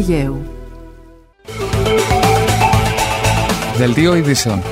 Αιγαίου. Δελτίο ειδήσεων.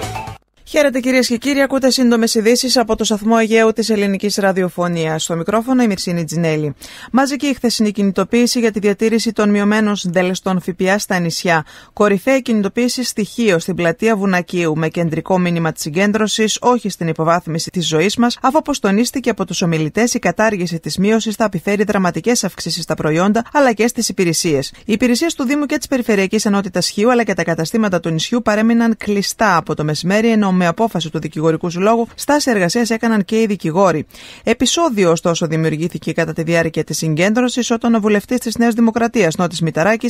Χαίρετε κυρίες και κύριοι, ακούτε σύντομες ειδήσεις από το σταθμό Αιγαίου της Ελληνικής Ραδιοφωνίας. Στο μικρόφωνο η Μυρσίνη Τζινέλη. Μαζική η χθεσινή κινητοποίηση για τη διατήρηση των μειωμένων συντελεστών ΦΠΑ στα νησιά. Κορυφαία κινητοποίηση στοιχείο στην πλατεία Βουνακίου με κεντρικό μήνυμα της συγκέντρωσης, όχι στην υποβάθμιση της ζωής μας, αφού αποστονίστηκε από τους ομιλητές η κατάργηση της μείωσης θα επιφέρει δραματικές αυξήσεις στα προϊόντα αλλά και στις υπηρεσίες. Οι υπηρεσίες του Δήμου και της Περιφερειακής Ενότητας Χίου αλλά και τα καταστήματα του νησιού παρέμειναν κλειστά από το μεσημέρι ενώ με απόφαση του δικηγορικού συλλόγου, στάση εργασίας έκαναν και οι δικηγόροι. Επισόδιο, ωστόσο, δημιουργήθηκε κατά τη διάρκεια της συγκέντρωσης όταν ο βουλευτής της Νέας Δημοκρατίας, Νότης Μηταράκης,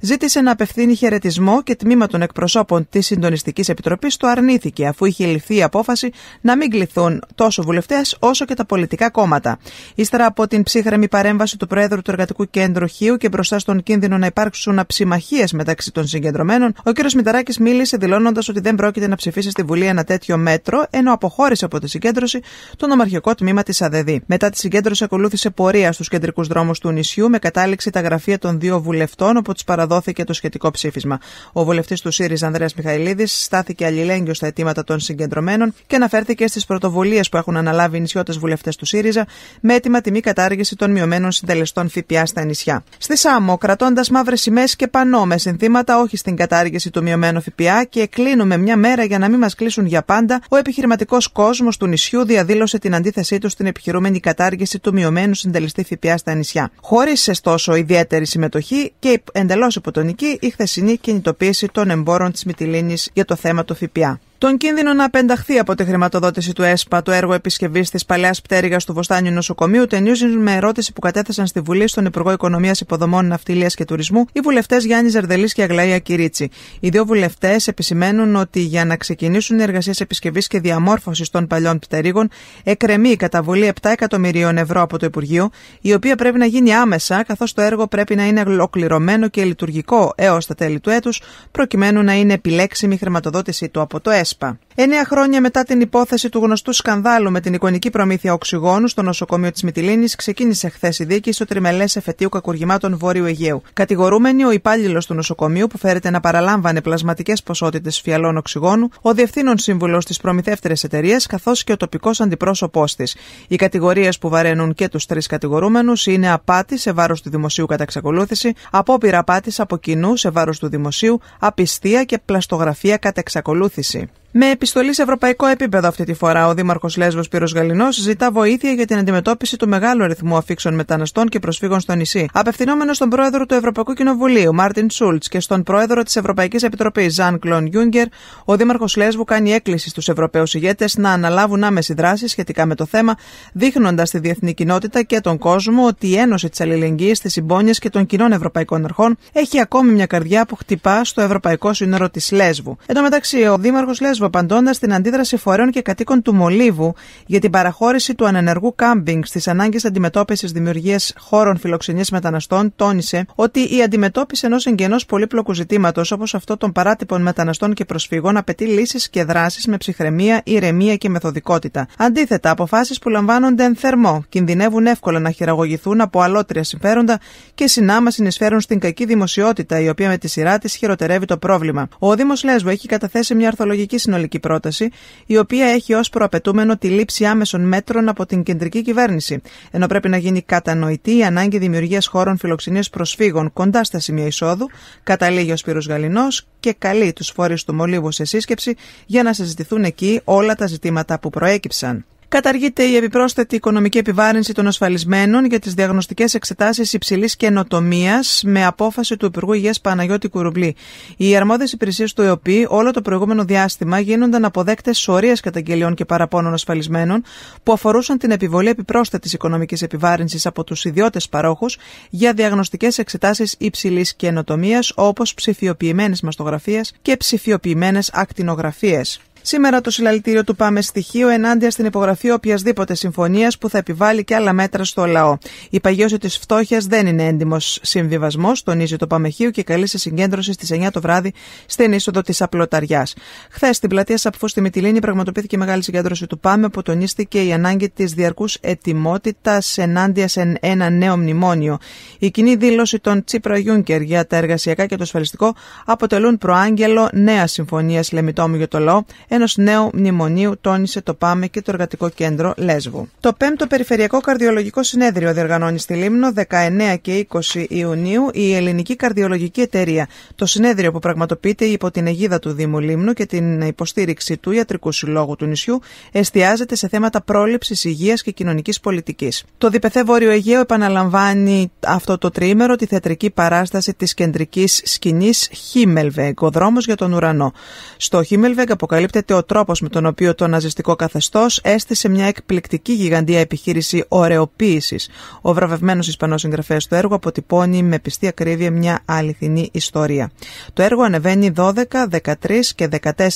ζήτησε να απευθύνει χαιρετισμό και τμήμα των εκπροσώπων της Συντονιστικής Επιτροπής το αρνήθηκε, αφού είχε ληφθεί η απόφαση να μην κληθούν τόσο βουλευτές όσο και τα πολιτικά κόμματα. Ύστερα από την ψύχρεμη παρέμβαση του Προέδρου του Εργατικού Κέντρου Χίου και μπροστά στον κίνδυνο να υπάρξουν αψημαχίες μεταξύ των συγκεντρωμένων, ο κ. Μηταράκης μίλησε δηλώνοντας ότι δεν πρόκειται να ψηφίσει στη Βουλή ένα τέτοιο μέτρο, ενώ αποχώρησε από τη συγκέντρωση το νομαρχικό τμήμα της ΑΔΕΔΗ. Μετά τη συγκέντρωση, ακολούθησε πορεία στους κεντρικούς δρόμους του νησιού με κατάληξη τα γραφεία των δύο βουλευτών, όπου τους παραδόθηκε το σχετικό ψήφισμα. Ο βουλευτής του ΣΥΡΙΖΑ, Ανδρέας Μιχαηλίδης, στάθηκε αλληλέγγυος στα αιτήματα των συγκεντρωμένων και αναφέρθηκε στις πρωτοβουλίες που έχουν αναλάβει οι νησιώτες βουλευτές του ΣΥΡΙΖΑ με έτοιμα μη κατάργηση των μειωμένων συντελεστών ΦΠΑ στα νησιά. Στη Σάμο, κρατώντας μαύρες σημαίες και πανό με συνθήματα όχι στην κατάργηση του μειωμένου ΦΠΑ και κλείνουμε μια μέρα για να μην μας κλείσουν για πάντα, ο επιχειρηματικός κόσμος του νησιού διαδήλωσε την αντίθεσή του στην επιχειρούμενη κατάργηση του μειωμένου συντελεστή ΦΠΑ στα νησιά. Χωρίς ωστόσο ιδιαίτερη συμμετοχή και εντελώς υποτονική η χθεσινή κινητοποίηση των εμπόρων της Μυτιλίνης για το θέμα του ΦΠΑ. Τον κίνδυνο να απενταχθεί από τη χρηματοδότηση του ΕΣΠΑ το έργο επισκευής της παλαιάς πτέρυγας του Βοστάνιου Νοσοκομείου ταινίζουν με ερώτηση που κατέθεσαν στη Βουλή στον Υπουργό Οικονομίας, Υποδομών, Ναυτιλίας και Τουρισμού οι βουλευτές Γιάννης Ζερδελής και Αγλαία Κυρίτσι. Οι δύο βουλευτές επισημαίνουν ότι για να ξεκινήσουν οι εργασίες επισκευής και διαμόρφωσης των παλιών πτερίγων εκρεμεί η καταβολή 7 εκατομμυρίων ευρώ από το Υπουργείο, η οποία πρέπει να γίνει άμεσα καθώς το έργο πρέπει να είναι ολοκληρωμένο και λειτουργικό έως τα τέλη του έτους, προκειμένου να είναι επιλέξιμη χρηματοδότησή του από το ΕΣΠΑ. Wyspa. Εννέα χρόνια μετά την υπόθεση του γνωστού σκανδάλου με την εικονική προμήθεια οξυγόνου στο νοσοκομείο της Μιτιλίνη, ξεκίνησε χθες η δίκη στο τριμελές εφετείου κακουργημάτων Βόρειου Αιγαίου. Κατηγορούμενοι ο υπάλληλος του νοσοκομείου που φέρεται να παραλάμβανε πλασματικές ποσότητες φιαλών οξυγόνου, ο διευθύνων σύμβουλος της προμηθεύτερη εταιρείας καθώς και ο τοπικός αντιπρόσωπός της. Οι κατηγορίες που βαραίνουν και τους τρεις κατηγορούμενους είναι απάτη σε βάρος του δημοσίου κατά εξακολούθηση, απόπειρα απάτης από κοινού σε βάρος του δημοσίου, απιστία και πλαστογραφία κατά εξακολούθηση. Με επιστολή σε ευρωπαϊκό επίπεδο αυτή τη φορά, ο Δήμαρχος Λέσβος Πύρος Γαλινός ζητά βοήθεια για την αντιμετώπιση του μεγάλου αριθμού αφήξεων μεταναστών και προσφύγων στο νησί. Απευθυνόμενος στον πρόεδρο του Ευρωπαϊκού Κοινοβουλίου, Μάρτιν Σούλτ, και στον πρόεδρο της Ευρωπαϊκής Επιτροπής, Ζαν Κλον Γιούγκερ, ο Δήμαρχος Λέσβου κάνει έκκληση στους Ευρωπαίους ηγέτες να αναλάβουν άμεση δράση σχετικά με το θέμα, δείχνοντας τη διεθνή κοινότητα και τον κόσμο ότι η Ένωση της Αλληλεγγύης, τη Συμπόνια και των Κοινών Ευρωπαϊκών Αρχών έχει ακόμη μια καρδιά που χτυπά στο ευρωπαϊκό σύνορο της Λέσβου. Εν τω μεταξύ, ο Δήμαρχος Λέσβου απαντώντας την αντίδραση φορέων και κατοίκων του Μολύβου για την παραχώρηση του ανενεργού κάμπινγκ στις ανάγκες αντιμετώπισης δημιουργίας χώρων φιλοξενίας μεταναστών, τόνισε ότι η αντιμετώπιση ενός εγγενώς πολύπλοκου ζητήματος όπως αυτό των παράτυπων μεταναστών και προσφύγων απαιτεί λύσεις και δράσεις με ψυχραιμία, ηρεμία και μεθοδικότητα. Αντίθετα, αποφάσεις που λαμβάνονται εν θερμό κινδυνεύουν εύκολα να χειραγωγηθούν από αλότρια συμφέροντα και συνάμα συνεισφέρουν στην κακή δημοσιότητα, η οποία με τη σειρά της χειροτερεύει το πρόβλημα. Ο Δήμος Λέσβο έχει καταθέσει μια αρθολογική συνολική πρόταση, η οποία έχει ως προαπαιτούμενο τη λήψη άμεσων μέτρων από την κεντρική κυβέρνηση, ενώ πρέπει να γίνει κατανοητή η ανάγκη δημιουργίας χώρων φιλοξενίας προσφύγων κοντά στα σημεία εισόδου, καταλήγει ο Σπύρος Γαλινός και καλεί τους φορείς του Μολύβου σε σύσκεψη για να συζητηθούν εκεί όλα τα ζητήματα που προέκυψαν. Καταργείται η επιπρόσθετη οικονομική επιβάρυνση των ασφαλισμένων για τις διαγνωστικές εξετάσεις υψηλής καινοτομίας με απόφαση του Υπουργού Υγείας Παναγιώτη Κουρουμπλή. Οι αρμόδιες υπηρεσίες του ΕΟΠΗ όλο το προηγούμενο διάστημα γίνονταν αποδέκτες σωρίας καταγγελιών και παραπώνων ασφαλισμένων που αφορούσαν την επιβολή επιπρόσθετης οικονομικής επιβάρυνσης από τους ιδιώτες παρόχους για διαγνωστικές εξετάσεις υψηλής καινοτομίας όπως ψηφιοποιημένες μαστογραφίες και ψηφιοποιημένες ακτινογραφίες. Σήμερα το συλλαλητήριο του Πάμε Στοιχείο ενάντια στην υπογραφή οποιασδήποτε συμφωνίας που θα επιβάλλει και άλλα μέτρα στο λαό. Η παγίωση της φτώχειας δεν είναι έντιμος συμβιβασμός, τονίζει το Παμεχείο και καλεί σε συγκέντρωση στις 9 το βράδυ στην είσοδο της Απλοταριάς. Χθες στην πλατεία Σαπφού στη Μιτιλίνη πραγματοποιήθηκε μεγάλη συγκέντρωση του Πάμε που τονίστηκε η ανάγκη της διαρκούς ετοιμότητας ενάντια σε ένα νέο μνημόνιο. Η κοινή δήλωση των Τσίπρα Γιούνκερ για τα εργασιακά και το ασφαλιστικό αποτελούν προάγγελο νέας συμφωνίας λεμιτόμου για το λαό ενό νέου μνημονίου, τόνισε το ΠΑΜΕ και το Εργατικό Κέντρο Λέσβου. Το 5ο Περιφερειακό Καρδιολογικό Συνέδριο διοργανώνει στη Λίμνο 19 και 20 Ιουνίου η Ελληνική Καρδιολογική Εταιρεία. Το συνέδριο που πραγματοποιείται υπό την αιγίδα του Δήμου Λίμνου και την υποστήριξη του Ιατρικού Συλλόγου του νησιού εστιάζεται σε θέματα πρόληψης υγείας και κοινωνικής πολιτικής. Το Διπεθέ Βόρειο Αιγαίο επαναλαμβάνει αυτό το τρίμερο τη θεατρική παράσταση της κεντρικής σκηνής Χίμελβεγκ, ο δρόμος για τον ουρανό. Στο Χίμελβεγκ αποκαλύπτεται ο τρόπος με τον οποίο το ναζιστικό καθεστώς έστησε μια εκπληκτική γιγαντία επιχείρηση ωρεοποίηση. Ο βραβευμένος Ισπανός συγγραφέας του έργου αποτυπώνει με πιστή ακρίβεια μια αληθινή ιστορία. Το έργο ανεβαίνει 12, 13 και 14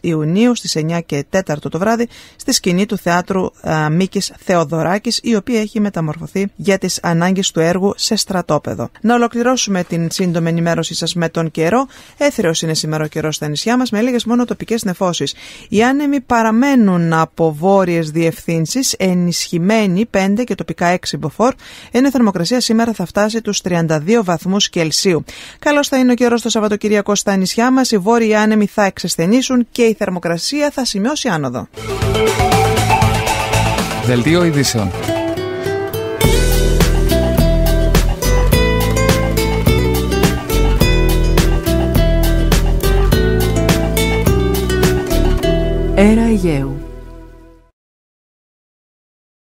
Ιουνίου στις 9 και 4 το βράδυ στη σκηνή του θεάτρου ε, Μίκης Θεοδωράκης, η οποία έχει μεταμορφωθεί για τις ανάγκες του έργου σε στρατόπεδο. Να ολοκληρώσουμε την σύντομη ενημέρωσή σας με τον καιρό. Έθριο είναι σήμερα ο καιρός στα νησιά μας με λίγες μόνο τοπικές νεφώσεις. Οι άνεμοι παραμένουν από βόρειες διευθύνσεις, ενισχυμένοι 5 και τοπικά 6 μποφόρ, ενώ η θερμοκρασία σήμερα θα φτάσει τους 32 βαθμούς Κελσίου. Καλό θα είναι ο καιρός το Σαββατοκυριακό στα νησιά μας, οι βόρειοι άνεμοι θα εξασθενήσουν και η θερμοκρασία θα σημειώσει άνοδο. Δελτίο ειδήσεων.